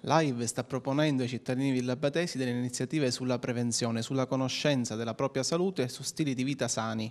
Live sta proponendo ai cittadini villabatesi delle iniziative sulla prevenzione, sulla conoscenza della propria salute e su stili di vita sani.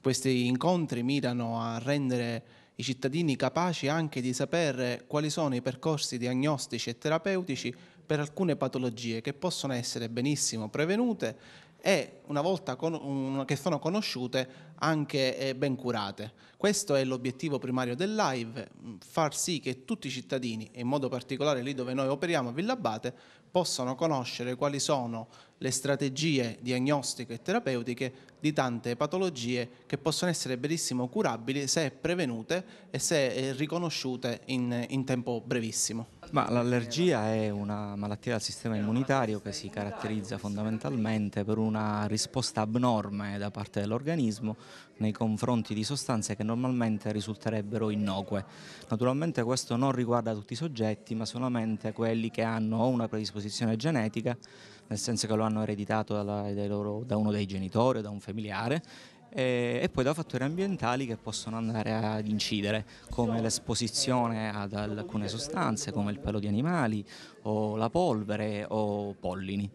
Questi incontri mirano a rendere i cittadini capaci anche di sapere quali sono i percorsi diagnostici e terapeutici per alcune patologie che possono essere benissimo prevenute e una volta con, un, che sono conosciute anche eh, ben curate. Questo è l'obiettivo primario del live, mm, far sì che tutti i cittadini, e in modo particolare lì dove noi operiamo a Villabate, possano conoscere quali sono le strategie diagnostiche e terapeutiche di tante patologie che possono essere benissimo curabili se prevenute e se eh, riconosciute in, in tempo brevissimo. Ma l'allergia è una malattia del sistema immunitario che si caratterizza fondamentalmente per una risposta abnorme da parte dell'organismo nei confronti di sostanze che normalmente risulterebbero innocue. Naturalmente questo non riguarda tutti i soggetti ma solamente quelli che hanno una predisposizione genetica, nel senso che lo hanno hanno ereditato dalla, loro, da uno dei genitori o da un familiare e, poi da fattori ambientali che possono andare ad incidere, come l'esposizione ad alcune sostanze, come il pelo di animali o la polvere o pollini.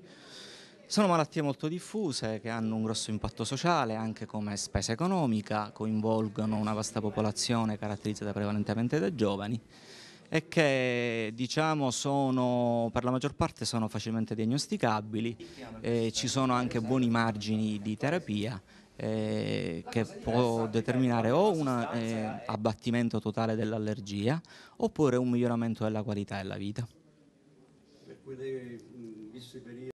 Sono malattie molto diffuse che hanno un grosso impatto sociale anche come spesa economica, coinvolgono una vasta popolazione caratterizzata prevalentemente da giovani e che diciamo, sono, per la maggior parte sono facilmente diagnosticabili, eh, ci sono anche buoni margini di terapia eh, che può determinare o un eh, abbattimento totale dell'allergia oppure un miglioramento della qualità della vita.